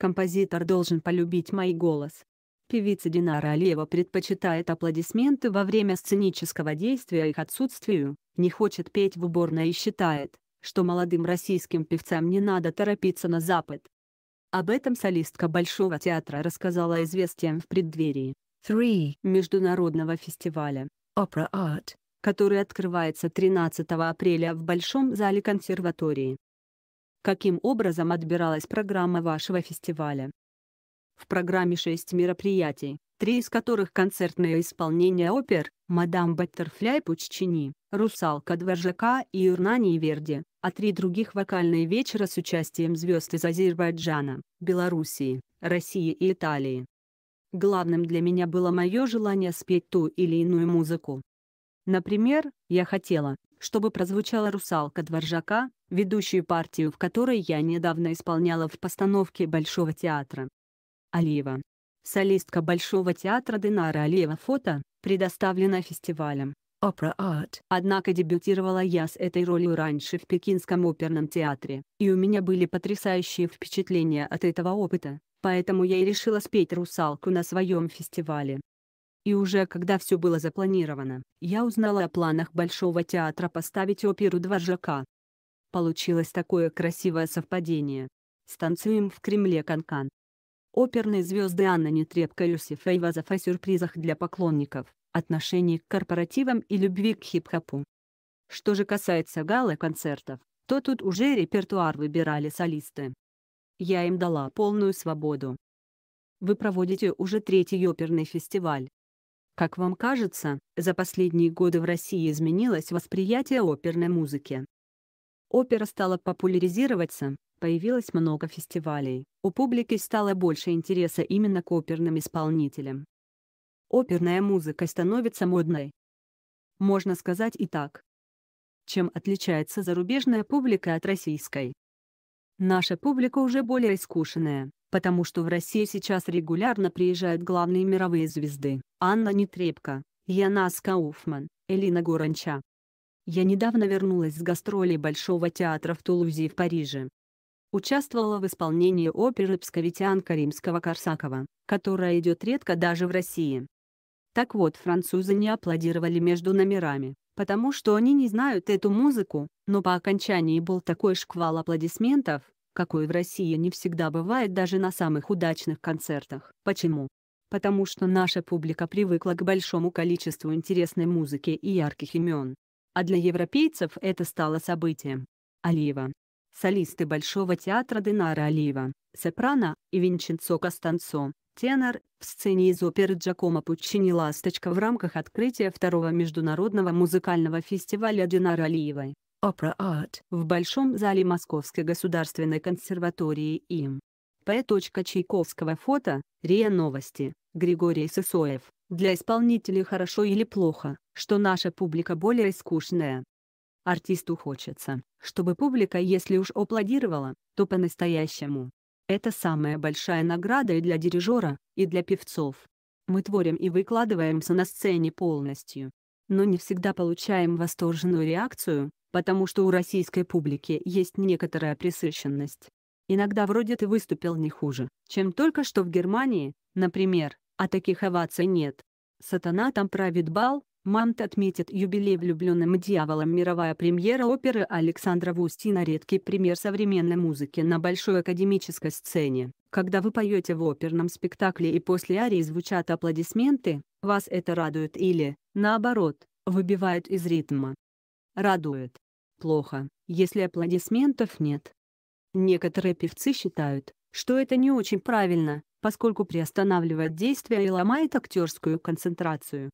Композитор должен полюбить мой голос. Певица Динара Алиева предпочитает аплодисменты во время сценического действия их отсутствию, не хочет петь в уборной и считает, что молодым российским певцам не надо торопиться на Запад. Об этом солистка Большого театра рассказала известиям в преддверии 3 международного фестиваля Opera Art, который открывается 13 апреля в Большом зале консерватории каким образом отбиралась программа вашего фестиваля. В программе шесть мероприятий, три из которых концертное исполнение опер «Мадам Баттерфляй Пуччини», «Русалка Дворжака» и «Юрнани и Верди», а три других вокальные вечера с участием звезд из Азербайджана, Белоруссии, России и Италии. Главным для меня было мое желание спеть ту или иную музыку. Например, я хотела, чтобы прозвучала «Русалка» Дворжака, ведущую партию в которой я недавно исполняла в постановке Большого театра. Алиева. Солистка Большого театра Динара Алиева фото, предоставлено фестивалем. Opera Art. Однако дебютировала я с этой ролью раньше в Пекинском оперном театре, и у меня были потрясающие впечатления от этого опыта, поэтому я и решила спеть «Русалку» на своем фестивале. И уже когда все было запланировано, я узнала о планах Большого театра поставить оперу «Дворжака». Получилось такое красивое совпадение. Станцуем в Кремле Канкан. -кан. Оперные звезды Анна Нетребко и Фейвазов о сюрпризах для поклонников, отношении к корпоративам и любви к хип-хопу. Что же касается гала-концертов, то тут уже репертуар выбирали солисты. Я им дала полную свободу. Вы проводите уже третий оперный фестиваль, как вам кажется, за последние годы в России изменилось восприятие оперной музыки? Опера стала популяризироваться, появилось много фестивалей, у публики стало больше интереса именно к оперным исполнителям. Оперная музыка становится модной. Можно сказать и так. Чем отличается зарубежная публика от российской? Наша публика уже более искушенная, потому что в России сейчас регулярно приезжают главные мировые звезды. Анна Нетребко, Янас Кауфман, Элина Горанча. Я недавно вернулась с гастролей Большого театра в Тулузе и в Париже. Участвовала в исполнении оперы «Псковитянка» Римского-Корсакова, которая идет редко даже в России. Так вот, французы не аплодировали между номерами, потому что они не знают эту музыку, но по окончании был такой шквал аплодисментов, какой в России не всегда бывает даже на самых удачных концертах. Почему? Потому что наша публика привыкла к большому количеству интересной музыки и ярких имен. А для европейцев это стало событием. Алиева. Солисты Большого театра Динара Алиева, сопрано, и Винченцо Костанцо, тенор, в сцене из оперы Джакомо Пуччини «Ласточка» в рамках открытия второго международного музыкального фестиваля Динара Алиевой, Opera Art в Большом зале Московской государственной консерватории им. П. Чайковского фото, РИА Новости, Григорий Сысоев. Для исполнителей хорошо или плохо, что наша публика более скучная. Артисту хочется, чтобы публика если уж аплодировала, то по-настоящему. Это самая большая награда и для дирижера, и для певцов. Мы творим и выкладываемся на сцене полностью. Но не всегда получаем восторженную реакцию, потому что у российской публики есть некоторая пресыщенность. Иногда вроде ты выступил не хуже, чем только что в Германии, например, а таких оваций нет. Сатана там правит бал, Мант отметит юбилей влюбленным дьяволом мировая премьера оперы Александра Вустина редкий пример современной музыки на большой академической сцене. Когда вы поете в оперном спектакле и после арии звучат аплодисменты, вас это радует или, наоборот, выбивает из ритма радует. Плохо, если аплодисментов нет. Некоторые певцы считают, что это не очень правильно, поскольку приостанавливает действие и ломает актерскую концентрацию.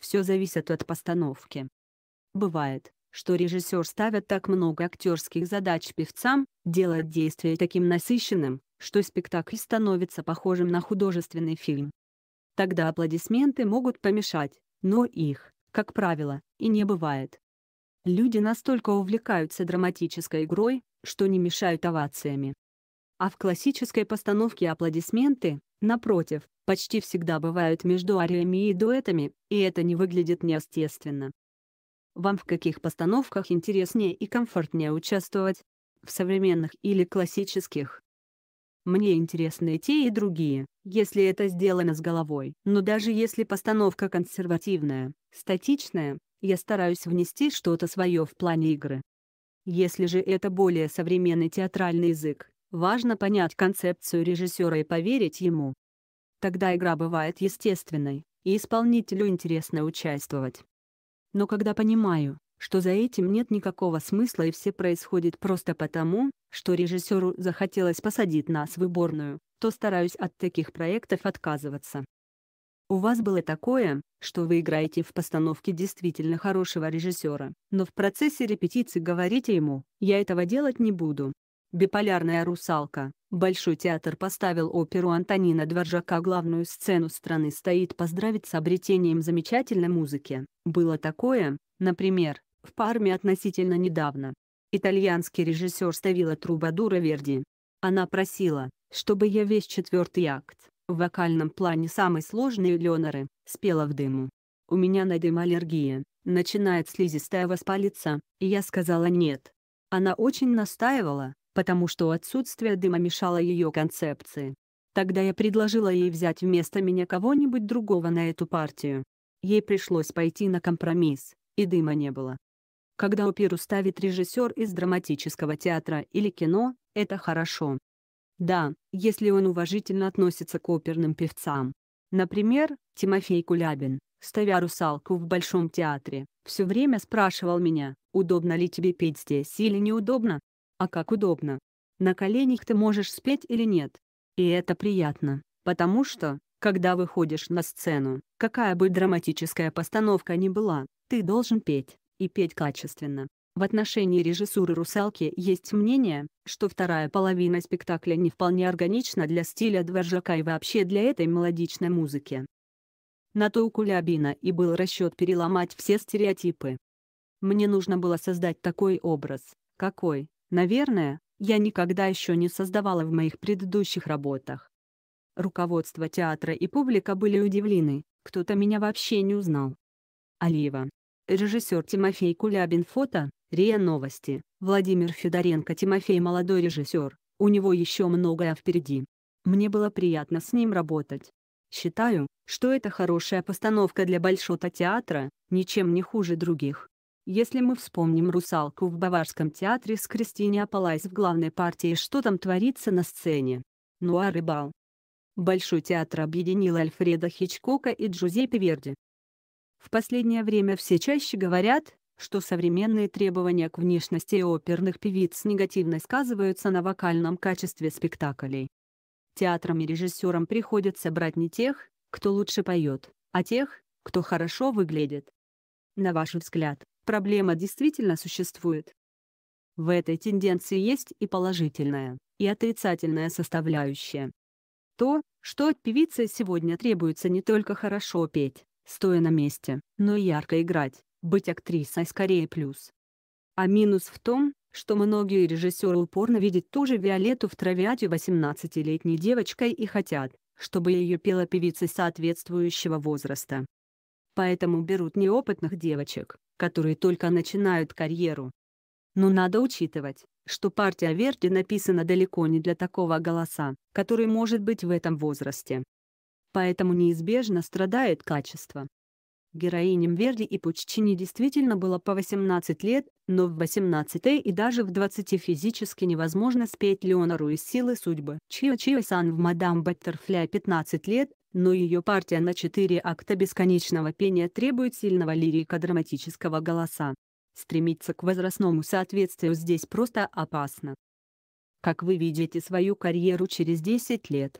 Все зависит от постановки. Бывает, что режиссер ставит так много актерских задач певцам, делает действие таким насыщенным, что спектакль становится похожим на художественный фильм. Тогда аплодисменты могут помешать, но их, как правило, и не бывает. Люди настолько увлекаются драматической игрой, что не мешают овациями. А в классической постановке аплодисменты, напротив, почти всегда бывают между ариями и дуэтами, и это не выглядит неестественно. Вам в каких постановках интереснее и комфортнее участвовать? В современных или классических? Мне интересны и те, и другие, если это сделано с головой. Но даже если постановка консервативная, статичная, я стараюсь внести что-то свое в плане игры. Если же это более современный театральный язык, важно понять концепцию режиссера и поверить ему. Тогда игра бывает естественной, и исполнителю интересно участвовать. Но когда понимаю, что за этим нет никакого смысла и все происходит просто потому, что режиссеру захотелось посадить нас в выборную, то стараюсь от таких проектов отказываться. У вас было такое, что вы играете в постановке действительно хорошего режиссера, но в процессе репетиции говорите ему «я этого делать не буду». «Биполярная русалка», Большой театр поставил оперу Антонина Дворжака главную сцену страны стоит поздравить с обретением замечательной музыки. Было такое, например, в Парме относительно недавно. Итальянский режиссер ставила Трубадура Верди. Она просила, чтобы я весь четвертый акт в вокальном плане самой сложной Леноры, спела в дыму. «У меня на дым аллергия, начинает слизистая воспалиться», и я сказала «нет». Она очень настаивала, потому что отсутствие дыма мешало ее концепции. Тогда я предложила ей взять вместо меня кого-нибудь другого на эту партию. Ей пришлось пойти на компромисс, и дыма не было. Когда оперу ставит режиссер из драматического театра или кино, это хорошо, да, если он уважительно относится к оперным певцам. Например, Тимофей Кулябин, ставя русалку в Большом театре, все время спрашивал меня, удобно ли тебе петь здесь или неудобно? А как удобно? На коленях ты можешь спеть или нет? И это приятно, потому что, когда выходишь на сцену, какая бы драматическая постановка ни была, ты должен петь, и петь качественно. В отношении режиссуры «Русалки» есть мнение, что вторая половина спектакля не вполне органична для стиля Дворжака и вообще для этой мелодичной музыки. На то у Кулябина и был расчет переломать все стереотипы. Мне нужно было создать такой образ, какой, наверное, я никогда еще не создавала в моих предыдущих работах. Руководство театра и публика были удивлены, кто-то меня вообще не узнал. Алиева, Режиссер Тимофей Кулябин фото, РИА Новости, Владимир Федоренко Тимофей молодой режиссер, у него еще многое впереди. Мне было приятно с ним работать. Считаю, что это хорошая постановка для Большого театра, ничем не хуже других. Если мы вспомним «Русалку» в Баварском театре с Кристиной Апалайс в главной партии что там творится на сцене. Нуар и бал. Большой театр объединил Альфреда Хичкока и Джузеппе Верди. В последнее время все чаще говорят, что современные требования к внешности оперных певиц негативно сказываются на вокальном качестве спектаклей. Театрам и режиссерам приходится брать не тех, кто лучше поет, а тех, кто хорошо выглядит. На ваш взгляд, проблема действительно существует? В этой тенденции есть и положительная, и отрицательная составляющая. То, что от певицы сегодня требуется не только хорошо петь, стоя на месте, но ярко играть, быть актрисой скорее плюс. А минус в том, что многие режиссеры упорно видят ту же Виолетту в травиате 18-летней девочкой и хотят, чтобы ее пела певица соответствующего возраста. Поэтому берут неопытных девочек, которые только начинают карьеру. Но надо учитывать, что партия Верди написана далеко не для такого голоса, который может быть в этом возрасте поэтому неизбежно страдает качество. Героиням Верди и Пуччини действительно было по 18 лет, но в 18 и даже в 20 физически невозможно спеть Леонору из «Силы судьбы». Чио Чио Сан в «Мадам Баттерфляй» 15 лет, но ее партия на 4 акта бесконечного пения требует сильного лирико-драматического голоса. Стремиться к возрастному соответствию здесь просто опасно. Как вы видите свою карьеру через 10 лет?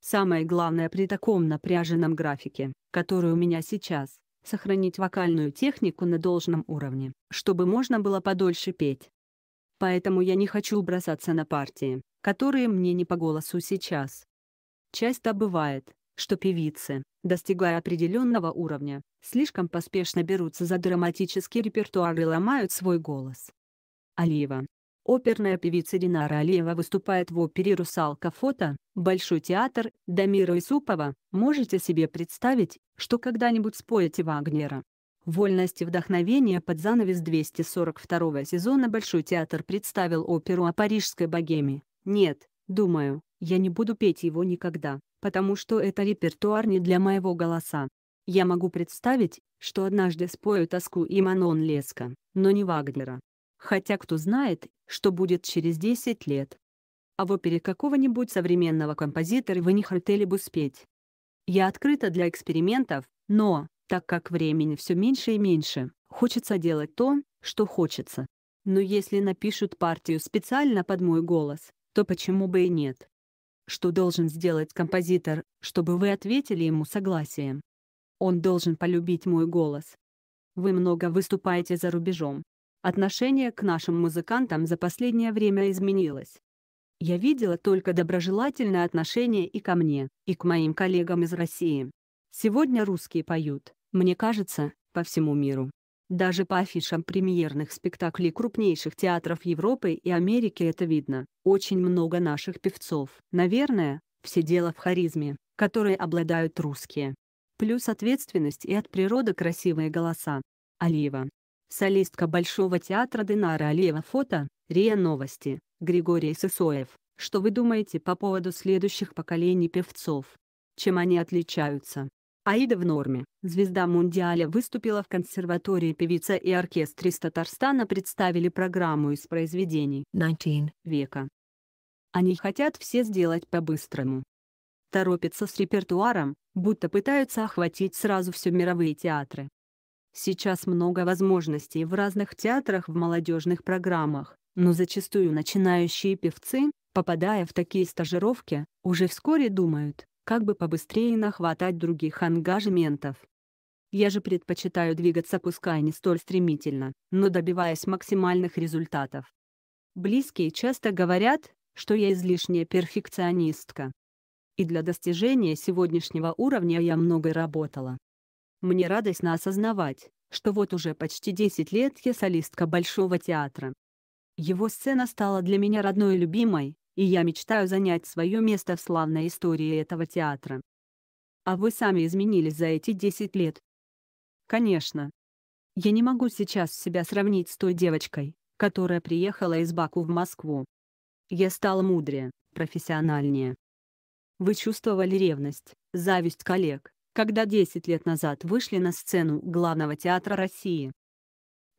Самое главное при таком напряженном графике, который у меня сейчас, сохранить вокальную технику на должном уровне, чтобы можно было подольше петь. Поэтому я не хочу бросаться на партии, которые мне не по голосу сейчас. Часто бывает, что певицы, достигая определенного уровня, слишком поспешно берутся за драматический репертуар и ломают свой голос. Алиева, Оперная певица Динара Алиева выступает в опере «Русалка фото», Большой театр, Дамира Исупова. Можете себе представить, что когда-нибудь споете Вагнера? «Вольность и вдохновение» под занавес 242 сезона Большой театр представил оперу о парижской богеме. Нет, думаю, я не буду петь его никогда, потому что это репертуар не для моего голоса. Я могу представить, что однажды спою тоску и Манон Леска, но не Вагнера. Хотя кто знает, что будет через 10 лет. А в опере какого-нибудь современного композитора вы не хотели бы спеть. Я открыта для экспериментов, но, так как времени все меньше и меньше, хочется делать то, что хочется. Но если напишут партию специально под мой голос, то почему бы и нет? Что должен сделать композитор, чтобы вы ответили ему согласием? Он должен полюбить мой голос. Вы много выступаете за рубежом, Отношение к нашим музыкантам за последнее время изменилось. Я видела только доброжелательное отношение и ко мне, и к моим коллегам из России. Сегодня русские поют, мне кажется, по всему миру. Даже по афишам премьерных спектаклей крупнейших театров Европы и Америки это видно. Очень много наших певцов. Наверное, все дело в харизме, которой обладают русские. Плюс ответственность и от природы красивые голоса. Алиева. Солистка Большого театра Динара Алиева фото, РИА Новости, Григорий Сысоев. Что вы думаете по поводу следующих поколений певцов? Чем они отличаются? Аида в норме. Звезда Мундиаля выступила в консерватории певица и оркестр из Татарстана представили программу из произведений 19 века. Они хотят все сделать по-быстрому. Торопятся с репертуаром, будто пытаются охватить сразу все мировые театры. Сейчас много возможностей в разных театрах в молодежных программах, но зачастую начинающие певцы, попадая в такие стажировки, уже вскоре думают, как бы побыстрее нахватать других ангажементов. Я же предпочитаю двигаться пускай не столь стремительно, но добиваясь максимальных результатов. Близкие часто говорят, что я излишняя перфекционистка. И для достижения сегодняшнего уровня я много работала. Мне радостно осознавать, что вот уже почти 10 лет я солистка Большого театра. Его сцена стала для меня родной и любимой, и я мечтаю занять свое место в славной истории этого театра. А вы сами изменились за эти 10 лет? Конечно. Я не могу сейчас себя сравнить с той девочкой, которая приехала из Баку в Москву. Я стала мудрее, профессиональнее. Вы чувствовали ревность, зависть коллег, когда 10 лет назад вышли на сцену Главного театра России.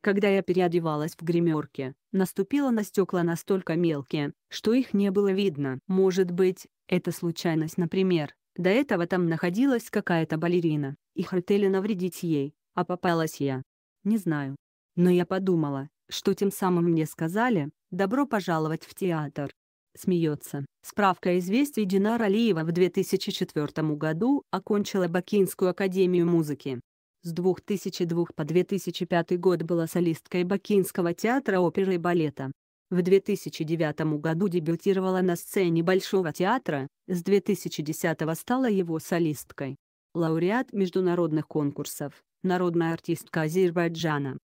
Когда я переодевалась в гримерке, наступило на стекла настолько мелкие, что их не было видно. Может быть, это случайность, например. До этого там находилась какая-то балерина, и хотели навредить ей, а попалась я. Не знаю. Но я подумала, что тем самым мне сказали «добро пожаловать в театр» смеется. Справка известий Динар Алиева в 2004 году окончила Бакинскую академию музыки. С 2002 по 2005 год была солисткой Бакинского театра оперы и балета. В 2009 году дебютировала на сцене Большого театра, с 2010 стала его солисткой. Лауреат международных конкурсов, народная артистка Азербайджана.